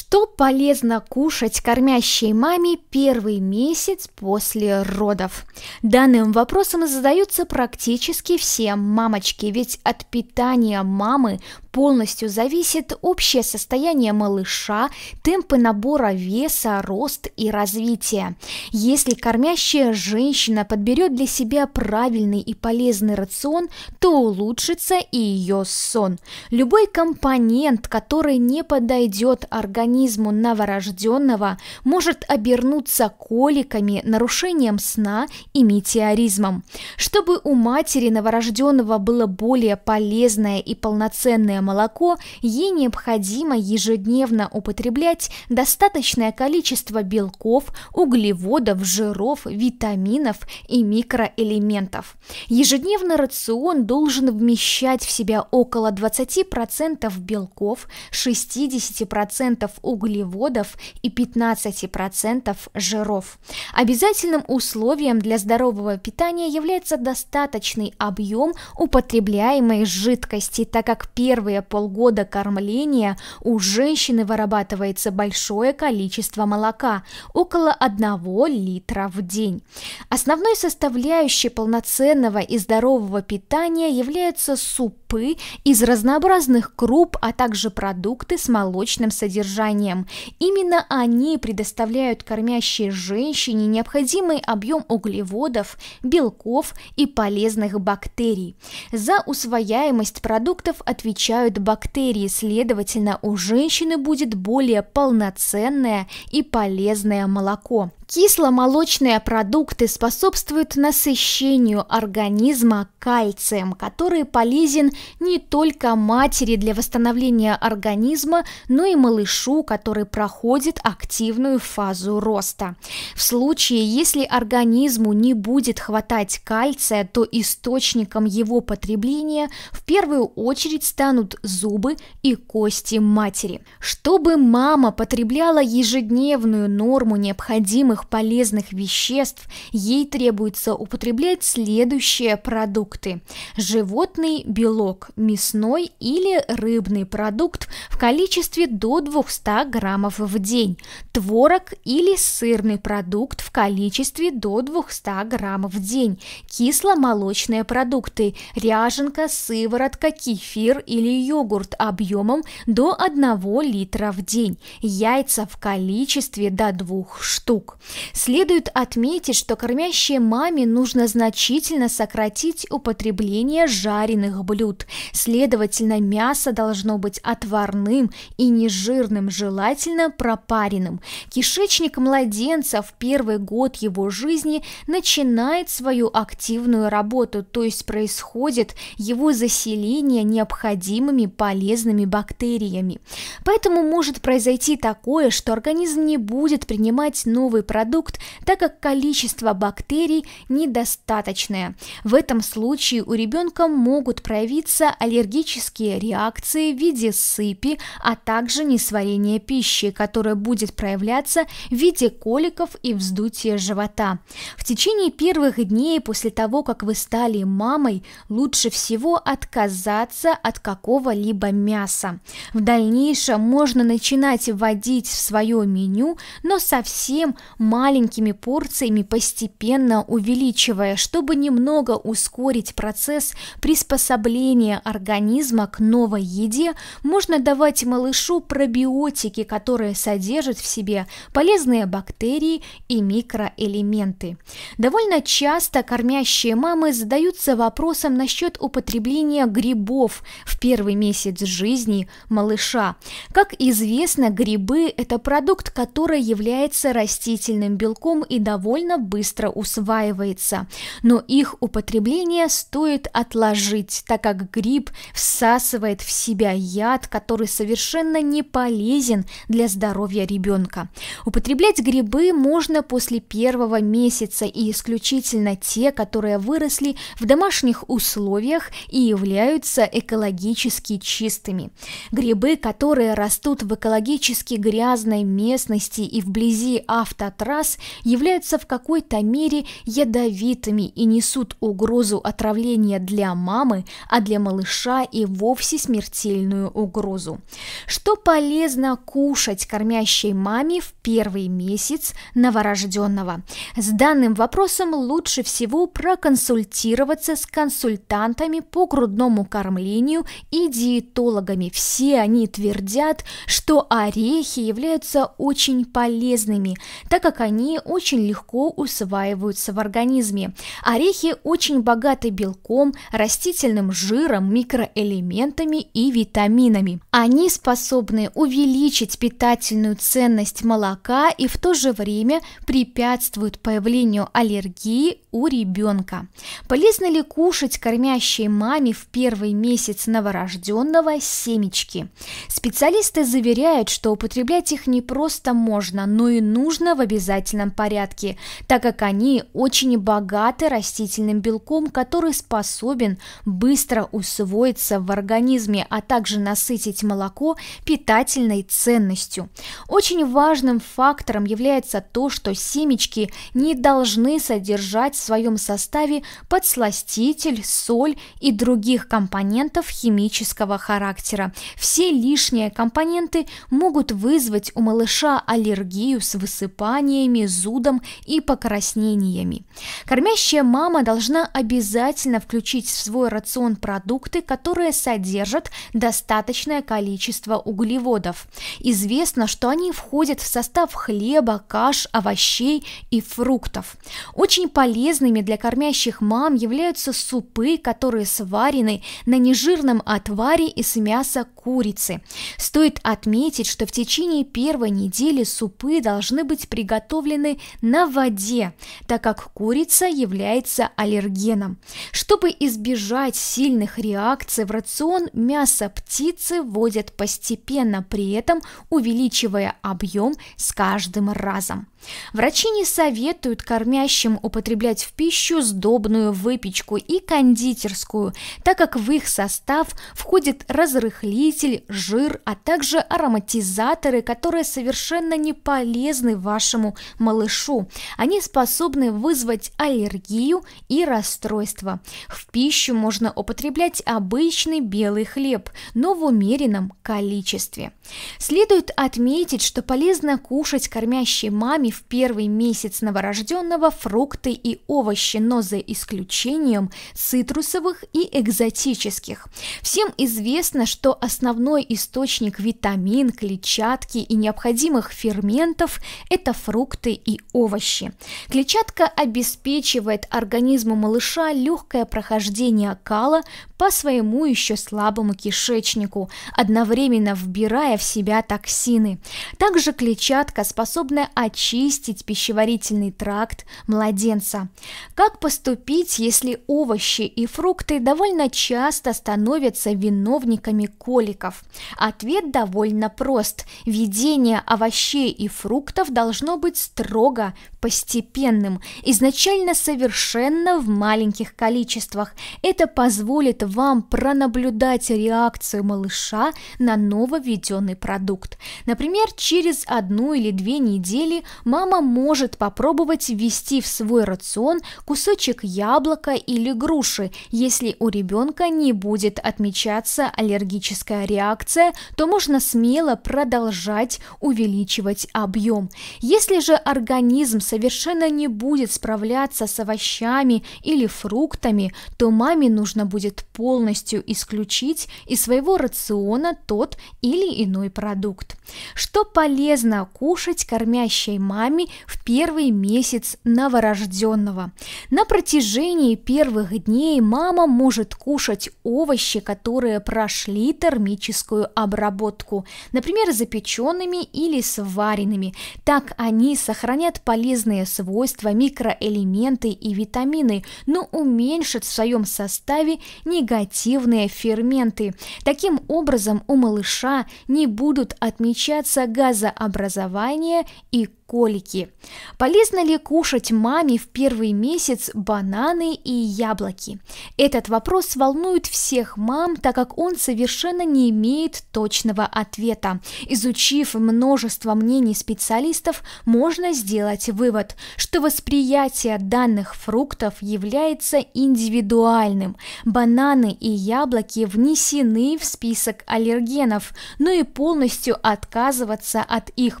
Что полезно кушать кормящей маме первый месяц после родов? Данным вопросом задаются практически все мамочки, ведь от питания мамы полностью зависит общее состояние малыша, темпы набора веса, рост и развитие. Если кормящая женщина подберет для себя правильный и полезный рацион, то улучшится и ее сон. Любой компонент, который не подойдет организму новорожденного, может обернуться коликами, нарушением сна и метеоризмом. Чтобы у матери новорожденного было более полезное и полноценное грудное молоко, ей необходимо ежедневно употреблять достаточное количество белков, углеводов, жиров, витаминов и микроэлементов. Ежедневный рацион должен вмещать в себя около 20% белков, 60% углеводов и 15% жиров. Обязательным условием для здорового питания является достаточный объем употребляемой жидкости, так как первый первые полгода кормления у женщины вырабатывается большое количество молока, около 1 литра в день. Основной составляющей полноценного и здорового питания является суп крупы из разнообразных круп, а также продукты с молочным содержанием. Именно они предоставляют кормящей женщине необходимый объем углеводов, белков и полезных бактерий. За усвояемость продуктов отвечают бактерии, следовательно, у женщины будет более полноценное и полезное молоко. Кисломолочные продукты способствуют насыщению организма кальцием, который полезен не только матери для восстановления организма, но и малышу, который проходит активную фазу роста. В случае, если организму не будет хватать кальция, то источником его потребления в первую очередь станут зубы и кости матери. Чтобы мама потребляла ежедневную норму необходимых самых полезных веществ ей требуется употреблять следующие продукты. Животный белок, мясной или рыбный продукт в количестве до 200 граммов в день, творог или сырный продукт в количестве до 200 граммов в день, кисломолочные продукты, ряженка, сыворотка, кефир или йогурт объемом до 1 литра в день, яйца в количестве до 2 штук. Следует отметить, что кормящей маме нужно значительно сократить употребление жареных блюд. Следовательно, мясо должно быть отварным и нежирным, желательно пропаренным. Кишечник младенца в первый год его жизни начинает свою активную работу, то есть происходит его заселение необходимыми полезными бактериями. Поэтому может произойти такое, что организм не будет принимать новые продукты, продукт, так как количество бактерий недостаточное. В этом случае у ребенка могут проявиться аллергические реакции в виде сыпи, а также несварение пищи, которое будет проявляться в виде коликов и вздутия живота. В течение первых дней после того, как вы стали мамой, лучше всего отказаться от какого-либо мяса. В дальнейшем можно начинать вводить в свое меню, но совсем маленькими порциями, постепенно увеличивая, чтобы немного ускорить процесс приспособления организма к новой еде, можно давать малышу пробиотики, которые содержат в себе полезные бактерии и микроэлементы. Довольно часто кормящие мамы задаются вопросом насчет употребления грибов в первый месяц жизни малыша. Как известно, грибы – это продукт, который является растительным питательным белком и довольно быстро усваивается. Но их употребление стоит отложить, так как гриб всасывает в себя яд, который совершенно не полезен для здоровья ребенка. Употреблять грибы можно после первого месяца и исключительно те, которые выросли в домашних условиях и являются экологически чистыми. Грибы, которые растут в экологически грязной местности и вблизи автотранспорта, раз являются в какой-то мере ядовитыми и несут угрозу отравления для мамы, а для малыша и вовсе смертельную угрозу. Что полезно кушать кормящей маме в первый месяц новорожденного? С данным вопросом лучше всего проконсультироваться с консультантами по грудному кормлению и диетологами. Все они твердят, что орехи являются очень полезными, так как как они очень легко усваиваются в организме. Орехи очень богаты белком, растительным жиром, микроэлементами и витаминами. Они способны увеличить питательную ценность молока и в то же время препятствуют появлению аллергии у ребенка. Полезно ли кушать кормящей маме в первый месяц новорожденного семечки? Специалисты заверяют, что употреблять их не просто можно, но и нужно в обязательном обязательном порядке, так как они очень богаты растительным белком, который способен быстро усвоиться в организме, а также насытить молоко питательной ценностью. Очень важным фактором является то, что семечки не должны содержать в своем составе подсластитель, соль и других компонентов химического характера. Все лишние компоненты могут вызвать у малыша аллергию с высыпанием, рыданиями, зудом и покраснениями. Кормящая мама должна обязательно включить в свой рацион продукты, которые содержат достаточное количество углеводов. Известно, что они входят в состав хлеба, каш, овощей и фруктов. Очень полезными для кормящих мам являются супы, которые сварены на нежирном отваре из мяса курицы. Стоит отметить, что в течение первой недели супы должны быть приготовлены приготовлены на воде, так как курица является аллергеном. Чтобы избежать сильных реакций в рацион, мясо птицы вводят постепенно, при этом увеличивая объем с каждым разом. Врачи не советуют кормящим употреблять в пищу сдобную выпечку и кондитерскую, так как в их состав входит разрыхлитель, жир, а также ароматизаторы, которые совершенно не полезны вашему малышу. Они способны вызвать аллергию и расстройство. В пищу можно употреблять обычный белый хлеб, но в умеренном количестве. Следует отметить, что полезно кушать кормящей маме в первый месяц новорожденного фрукты и овощи, но за исключением цитрусовых и экзотических. Всем известно, что основной источник витамин, клетчатки и необходимых ферментов – это фрукты фрукты и овощи. Клетчатка обеспечивает организму малыша легкое прохождение кала по своему еще слабому кишечнику, одновременно вбирая в себя токсины. Также клетчатка способна очистить пищеварительный тракт младенца. Как поступить, если овощи и фрукты довольно часто становятся виновниками коликов? Ответ довольно прост. Введение овощей и фруктов должно быть строго, постепенным, изначально совершенно в маленьких количествах. Это позволит вам пронаблюдать реакцию малыша на нововведенный продукт. Например, через одну или две недели мама может попробовать ввести в свой рацион кусочек яблока или груши. Если у ребенка не будет отмечаться аллергическая реакция, то можно смело продолжать увеличивать объем. Если если же организм совершенно не будет справляться с овощами или фруктами, то маме нужно будет полностью исключить из своего рациона тот или иной продукт. Что полезно кушать кормящей маме в первый месяц новорожденного? На протяжении первых дней мама может кушать овощи, которые прошли термическую обработку, например, запеченными или сваренными. Так они они сохранят полезные свойства, микроэлементы и витамины, но уменьшат в своем составе негативные ферменты. Таким образом, у малыша не будут отмечаться газообразование и колики. Полезно ли кушать маме в первый месяц бананы и яблоки? Этот вопрос волнует всех мам, так как он совершенно не имеет точного ответа. Изучив множество мнений специалистов, можно сделать вывод, что восприятие данных фруктов является индивидуальным. Бананы и яблоки внесены в список аллергенов, но и полностью отказываться от их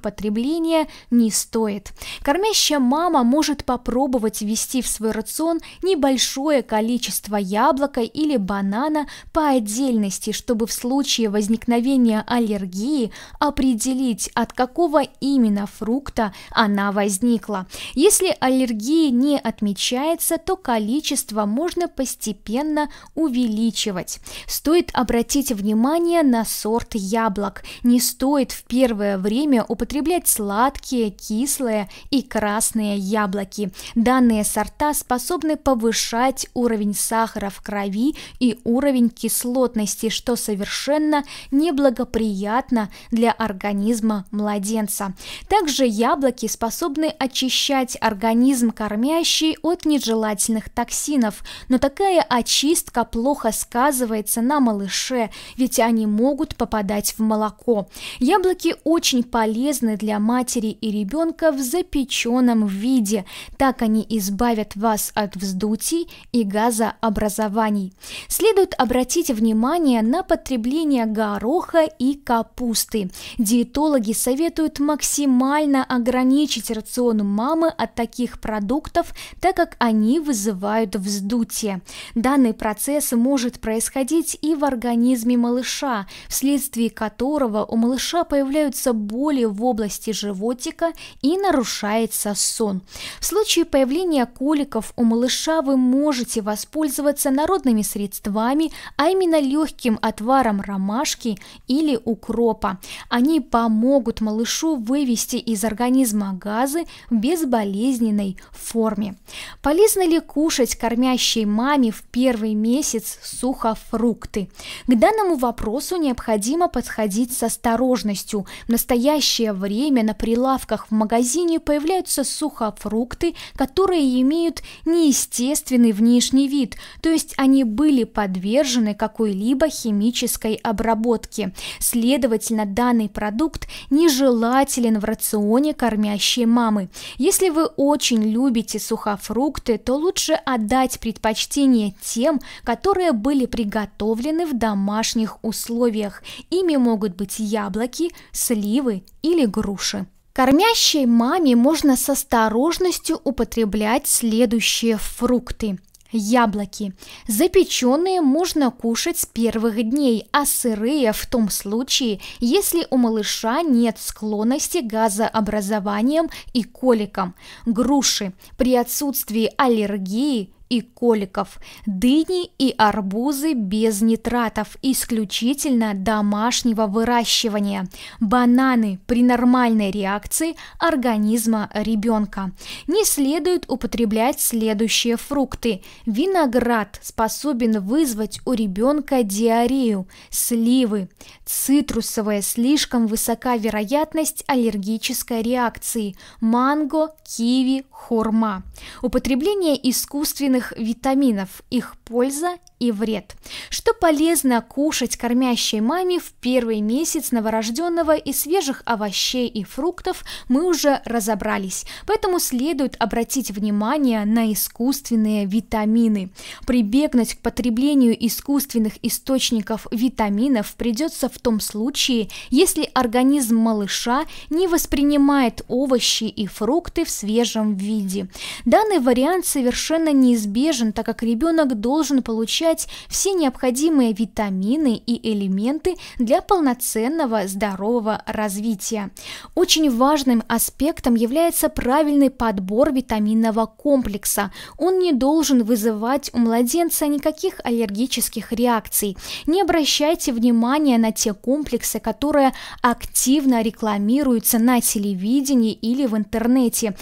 потребления не стоит стоит. Кормящая мама может попробовать ввести в свой рацион небольшое количество яблока или банана по отдельности, чтобы в случае возникновения аллергии определить, от какого именно фрукта она возникла. Если аллергии не отмечается, то количество можно постепенно увеличивать. Стоит обратить внимание на сорт яблок. Не стоит в первое время употреблять сладкие, кислые и красные яблоки. Данные сорта способны повышать уровень сахара в крови и уровень кислотности, что совершенно неблагоприятно для организма младенца. Также яблоки способны очищать организм кормящий от нежелательных токсинов, но такая очистка плохо сказывается на малыше, ведь они могут попадать в молоко. Яблоки очень полезны для матери и ребенка, теленка в запеченном виде. Так они избавят вас от вздутий и газообразований. Следует обратить внимание на потребление гороха и капусты. Диетологи советуют максимально ограничить рацион мамы от таких продуктов, так как они вызывают вздутие. Данный процесс может происходить и в организме малыша, вследствие которого у малыша появляются боли в области животика и нарушается сон. В случае появления коликов у малыша вы можете воспользоваться народными средствами, а именно легким отваром ромашки или укропа. Они помогут малышу вывести из организма газы в безболезненной форме. Полезно ли кушать кормящей маме в первый месяц сухофрукты? К данному вопросу необходимо подходить с осторожностью. В настоящее время на прилавках в магазине появляются сухофрукты, которые имеют неестественный внешний вид, то есть они были подвержены какой-либо химической обработке. Следовательно, данный продукт нежелателен в рационе кормящей мамы. Если вы очень любите сухофрукты, то лучше отдать предпочтение тем, которые были приготовлены в домашних условиях. Ими могут быть яблоки, сливы или груши. Кормящей маме можно с осторожностью употреблять следующие фрукты. Яблоки. Запеченные можно кушать с первых дней, а сырые в том случае, если у малыша нет склонности к газообразованием и коликам. Груши. При отсутствии аллергии и коликов, дыни и арбузы без нитратов, исключительно домашнего выращивания, бананы при нормальной реакции организма ребенка. Не следует употреблять следующие фрукты. Виноград способен вызвать у ребенка диарею, сливы, цитрусовая слишком высока вероятность аллергической реакции, манго, киви, хурма. Употребление искусственных некоторых витаминов, их польза и вред. Что полезно кушать кормящей маме в первый месяц новорожденного и свежих овощей и фруктов мы уже разобрались, поэтому следует обратить внимание на искусственные витамины. Прибегнуть к потреблению искусственных источников витаминов придется в том случае, если организм малыша не воспринимает овощи и фрукты в свежем виде. Данный вариант совершенно неизбежен неизбежен, так как ребенок должен получать все необходимые витамины и элементы для полноценного здорового развития. Очень важным аспектом является правильный подбор витаминного комплекса. Он не должен вызывать у младенца никаких аллергических реакций. Не обращайте внимания на те комплексы, которые активно рекламируются на телевидении или в интернете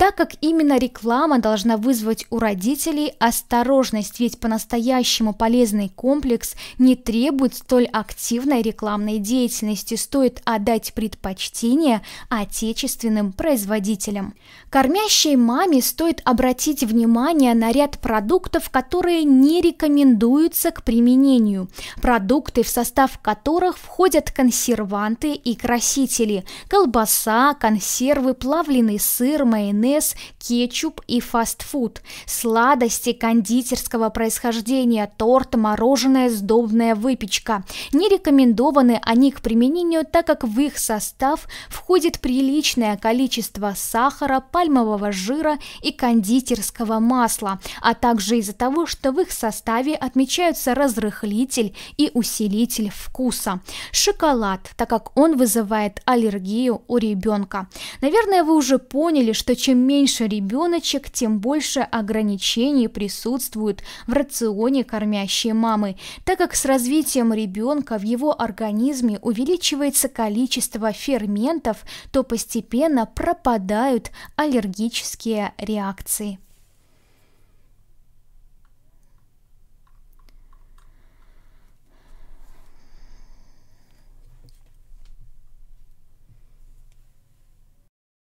так как именно реклама должна вызвать у родителей осторожность, ведь по-настоящему полезный комплекс не требует столь активной рекламной деятельности, стоит отдать предпочтение отечественным производителям. Кормящей маме стоит обратить внимание на ряд продуктов, которые не рекомендуются к применению, продукты, в состав которых входят консерванты и красители, колбаса, консервы, плавленый сыр, майонез, майонез, кетчуп и фастфуд, сладости кондитерского происхождения, торт, мороженое, сдобная выпечка. Не рекомендованы они к применению, так как в их состав входит приличное количество сахара, пальмового жира и кондитерского масла, а также из-за того, что в их составе отмечаются разрыхлитель и усилитель вкуса. Шоколад, так как он вызывает аллергию у ребенка. Наверное, вы уже поняли, что чем чем меньше ребеночек, тем больше ограничений присутствуют в рационе кормящей мамы, так как с развитием ребенка в его организме увеличивается количество ферментов, то постепенно пропадают аллергические реакции.